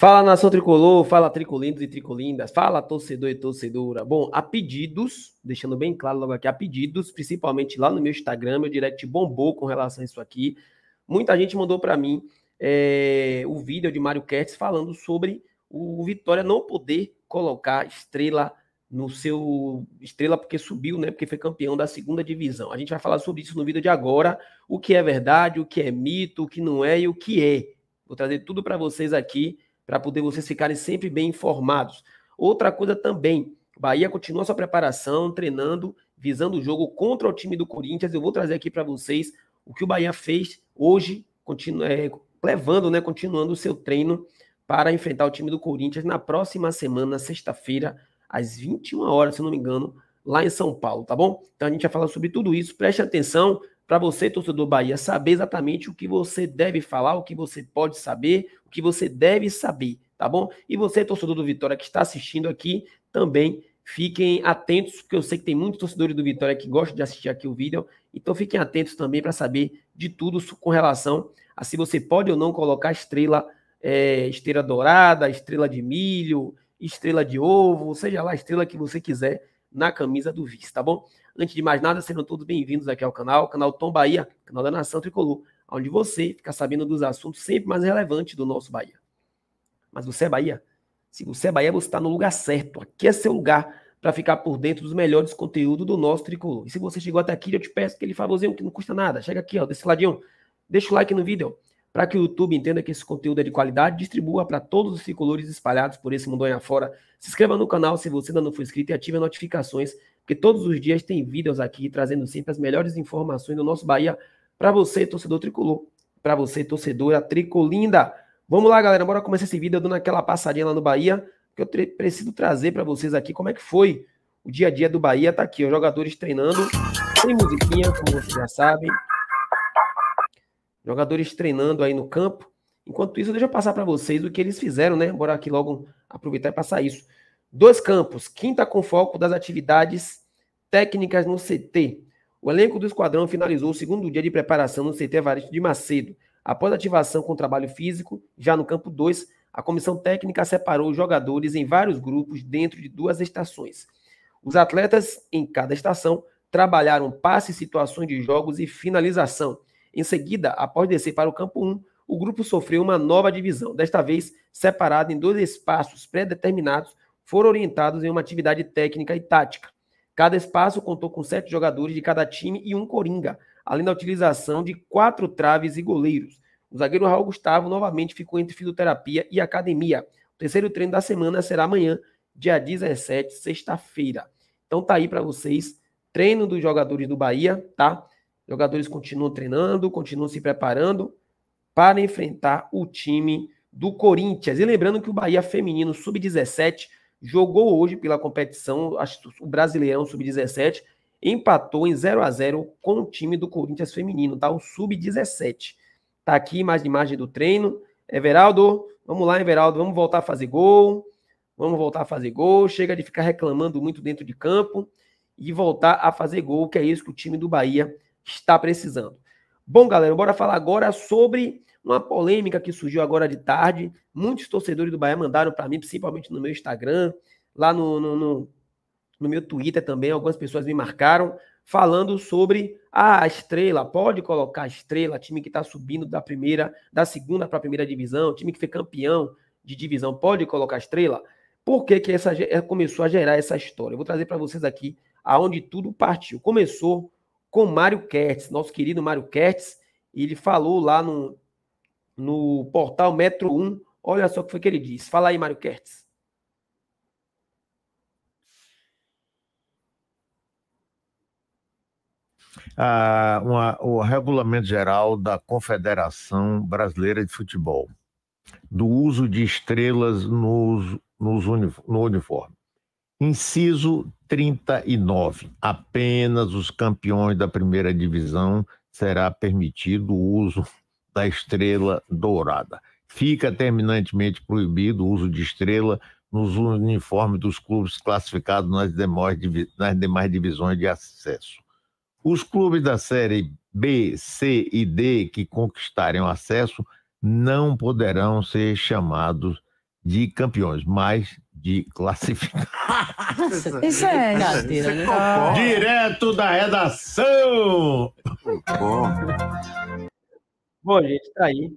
Fala nação tricolor, fala tricolindos e tricolindas, fala torcedor e torcedora. Bom, a pedidos, deixando bem claro logo aqui, a pedidos, principalmente lá no meu Instagram, meu direct bombou com relação a isso aqui. Muita gente mandou para mim é, o vídeo de Mário Kertz falando sobre o Vitória não poder colocar estrela no seu estrela porque subiu, né? Porque foi campeão da segunda divisão. A gente vai falar sobre isso no vídeo de agora, o que é verdade, o que é mito, o que não é e o que é. Vou trazer tudo para vocês aqui para poder vocês ficarem sempre bem informados. Outra coisa também, Bahia continua sua preparação, treinando, visando o jogo contra o time do Corinthians. Eu vou trazer aqui para vocês o que o Bahia fez hoje, é, levando, né, continuando o seu treino para enfrentar o time do Corinthians na próxima semana, sexta-feira, às 21 horas, se não me engano, lá em São Paulo, tá bom? Então a gente vai falar sobre tudo isso. Preste atenção para você, torcedor Bahia, saber exatamente o que você deve falar, o que você pode saber, o que você deve saber, tá bom? E você, torcedor do Vitória, que está assistindo aqui, também fiquem atentos, porque eu sei que tem muitos torcedores do Vitória que gostam de assistir aqui o vídeo, então fiquem atentos também para saber de tudo com relação a se você pode ou não colocar estrela, é, estrela dourada, estrela de milho, estrela de ovo, seja lá a estrela que você quiser na camisa do vice, tá bom? Antes de mais nada, sejam todos bem-vindos aqui ao canal, canal Tom Bahia, canal da Nação Tricolor onde você fica sabendo dos assuntos sempre mais relevantes do nosso Bahia. Mas você é Bahia? Se você é Bahia, você está no lugar certo. Aqui é seu lugar para ficar por dentro dos melhores conteúdos do nosso tricolor. E se você chegou até aqui, eu te peço aquele favorzinho que não custa nada. Chega aqui, ó, desse ladinho, deixa o like no vídeo, para que o YouTube entenda que esse conteúdo é de qualidade, distribua para todos os tricolores espalhados por esse mundo aí afora. Se inscreva no canal se você ainda não for inscrito e ative as notificações, porque todos os dias tem vídeos aqui trazendo sempre as melhores informações do nosso Bahia para você, torcedor tricolor. Para você, torcedora tricolinda. Vamos lá, galera. Bora começar esse vídeo dando aquela passadinha lá no Bahia. Que eu preciso trazer para vocês aqui como é que foi o dia a dia do Bahia. Tá aqui, os jogadores treinando. Tem musiquinha, como vocês já sabem. Jogadores treinando aí no campo. Enquanto isso, deixa eu passar para vocês o que eles fizeram, né? Bora aqui logo aproveitar e passar isso. Dois campos. Quinta com foco das atividades técnicas no CT. O elenco do esquadrão finalizou o segundo dia de preparação no CT Evaristo de Macedo. Após ativação com trabalho físico, já no campo 2, a comissão técnica separou os jogadores em vários grupos dentro de duas estações. Os atletas em cada estação trabalharam passes, situações de jogos e finalização. Em seguida, após descer para o campo 1, um, o grupo sofreu uma nova divisão, desta vez separada em dois espaços pré-determinados, foram orientados em uma atividade técnica e tática. Cada espaço contou com sete jogadores de cada time e um coringa, além da utilização de quatro traves e goleiros. O zagueiro Raul Gustavo novamente ficou entre fisioterapia e academia. O terceiro treino da semana será amanhã, dia 17, sexta-feira. Então tá aí para vocês, treino dos jogadores do Bahia, tá? Jogadores continuam treinando, continuam se preparando para enfrentar o time do Corinthians. E lembrando que o Bahia feminino sub-17 jogou hoje pela competição, o Brasileirão Sub-17, empatou em 0 a 0 com o time do Corinthians feminino, tá? O Sub-17. Tá aqui mais de imagem do treino. Everaldo, vamos lá, Everaldo, vamos voltar a fazer gol. Vamos voltar a fazer gol. Chega de ficar reclamando muito dentro de campo e voltar a fazer gol, que é isso que o time do Bahia está precisando. Bom, galera, bora falar agora sobre uma polêmica que surgiu agora de tarde. Muitos torcedores do Bahia mandaram para mim, principalmente no meu Instagram, lá no, no, no, no meu Twitter também. Algumas pessoas me marcaram falando sobre a estrela, pode colocar a estrela, time que está subindo da primeira, da segunda para a primeira divisão, time que foi campeão de divisão, pode colocar a estrela. Por que, que essa, eh, começou a gerar essa história? Eu vou trazer para vocês aqui aonde tudo partiu. Começou com Mário Kertz, nosso querido Mário Kertz, ele falou lá no, no portal Metro 1. Olha só o que foi que ele disse. Fala aí, Mário Kertz. Ah, uma, o regulamento geral da Confederação Brasileira de Futebol, do uso de estrelas nos, nos no uniforme. Inciso 39. Apenas os campeões da primeira divisão será permitido o uso da estrela dourada. Fica terminantemente proibido o uso de estrela nos uniformes dos clubes classificados nas demais, nas demais divisões de acesso. Os clubes da Série B, C e D que conquistarem o acesso não poderão ser chamados de campeões, mas de classificados. Isso é gastira, né? Direto da redação! Bom. Bom, gente, está aí.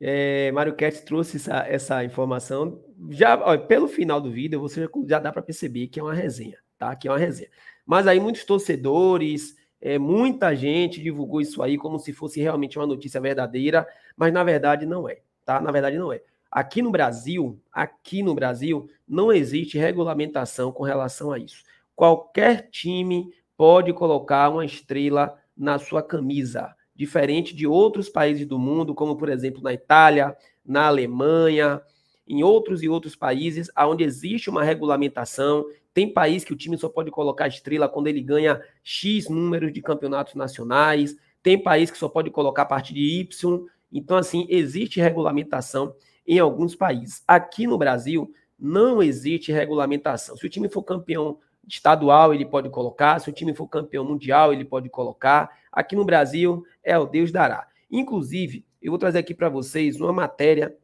É, Mário Cat trouxe essa, essa, informação. Já, ó, pelo final do vídeo, você já, já dá para perceber que é uma resenha, tá? Que é uma resenha. Mas aí muitos torcedores, é, muita gente divulgou isso aí como se fosse realmente uma notícia verdadeira, mas na verdade não é, tá? Na verdade não é. Aqui no Brasil, aqui no Brasil, não existe regulamentação com relação a isso. Qualquer time pode colocar uma estrela na sua camisa diferente de outros países do mundo, como por exemplo na Itália, na Alemanha, em outros e outros países, onde existe uma regulamentação. Tem país que o time só pode colocar estrela quando ele ganha X números de campeonatos nacionais. Tem país que só pode colocar a partir de Y. Então, assim, existe regulamentação em alguns países. Aqui no Brasil, não existe regulamentação. Se o time for campeão estadual, ele pode colocar. Se o time for campeão mundial, ele pode colocar aqui no Brasil é o Deus dará. Inclusive, eu vou trazer aqui para vocês uma matéria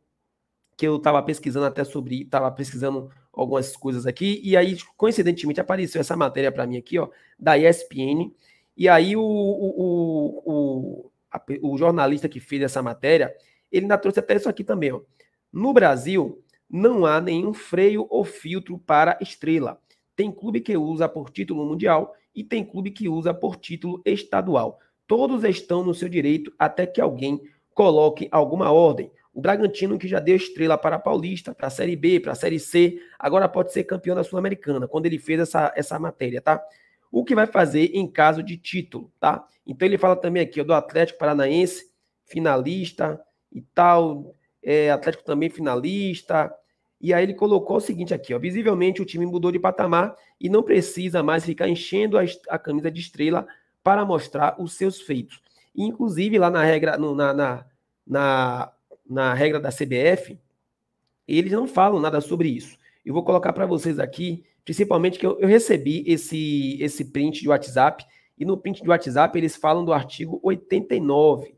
que eu estava pesquisando até sobre, estava pesquisando algumas coisas aqui, e aí, coincidentemente, apareceu essa matéria para mim aqui, ó, da ESPN, e aí o, o, o, o, o jornalista que fez essa matéria, ele ainda trouxe até isso aqui também, ó. No Brasil, não há nenhum freio ou filtro para estrela. Tem clube que usa por título mundial e tem clube que usa por título estadual. Todos estão no seu direito até que alguém coloque alguma ordem. O Bragantino, que já deu estrela para a Paulista, para a Série B, para a Série C, agora pode ser campeão da Sul-Americana, quando ele fez essa, essa matéria, tá? O que vai fazer em caso de título, tá? Então ele fala também aqui ó, do Atlético Paranaense, finalista e tal, é, Atlético também finalista, e aí ele colocou o seguinte aqui, ó, visivelmente o time mudou de patamar e não precisa mais ficar enchendo a, a camisa de estrela para mostrar os seus feitos. E, inclusive lá na regra no, na, na, na, na regra da CBF, eles não falam nada sobre isso. Eu vou colocar para vocês aqui, principalmente que eu, eu recebi esse esse print de WhatsApp e no print de WhatsApp eles falam do artigo 89.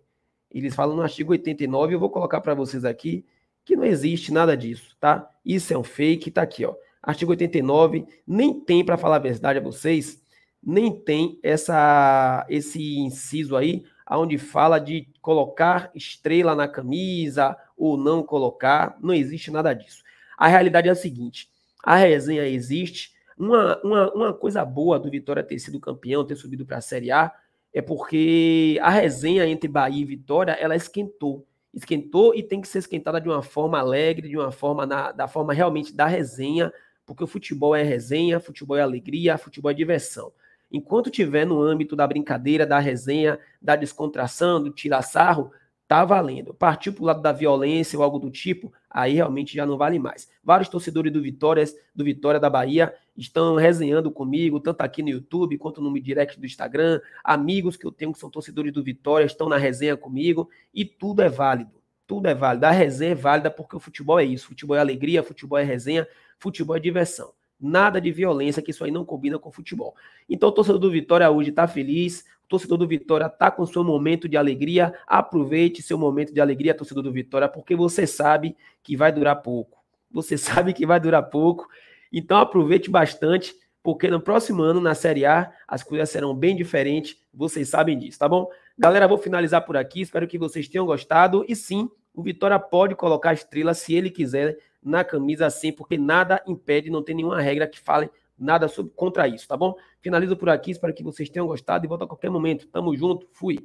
Eles falam no artigo 89, eu vou colocar para vocês aqui que não existe nada disso, tá? Isso é um fake, tá aqui, ó. Artigo 89 nem tem para falar a verdade a vocês, nem tem essa esse inciso aí aonde fala de colocar estrela na camisa ou não colocar, não existe nada disso. A realidade é a seguinte, a resenha existe, uma, uma, uma coisa boa do Vitória ter sido campeão, ter subido para a Série A, é porque a resenha entre Bahia e Vitória, ela esquentou esquentou e tem que ser esquentada de uma forma alegre, de uma forma na, da forma realmente da resenha, porque o futebol é resenha, futebol é alegria, futebol é diversão. Enquanto tiver no âmbito da brincadeira, da resenha, da descontração, do tirar sarro, tá valendo. Partiu para o lado da violência ou algo do tipo, aí realmente já não vale mais. Vários torcedores do Vitória, do Vitória da Bahia estão resenhando comigo, tanto aqui no YouTube quanto no direct do Instagram. Amigos que eu tenho que são torcedores do Vitória estão na resenha comigo e tudo é válido. Tudo é válido. A resenha é válida porque o futebol é isso. Futebol é alegria, futebol é resenha, futebol é diversão. Nada de violência, que isso aí não combina com futebol. Então, o torcedor do Vitória hoje está feliz, Torcedor do Vitória está com seu momento de alegria. Aproveite seu momento de alegria, torcedor do Vitória, porque você sabe que vai durar pouco. Você sabe que vai durar pouco. Então aproveite bastante, porque no próximo ano, na Série A, as coisas serão bem diferentes. Vocês sabem disso, tá bom? Galera, vou finalizar por aqui. Espero que vocês tenham gostado. E sim, o Vitória pode colocar a estrela se ele quiser na camisa assim, porque nada impede, não tem nenhuma regra que fale nada sobre, contra isso, tá bom? Finalizo por aqui, espero que vocês tenham gostado e volto a qualquer momento. Tamo junto, fui!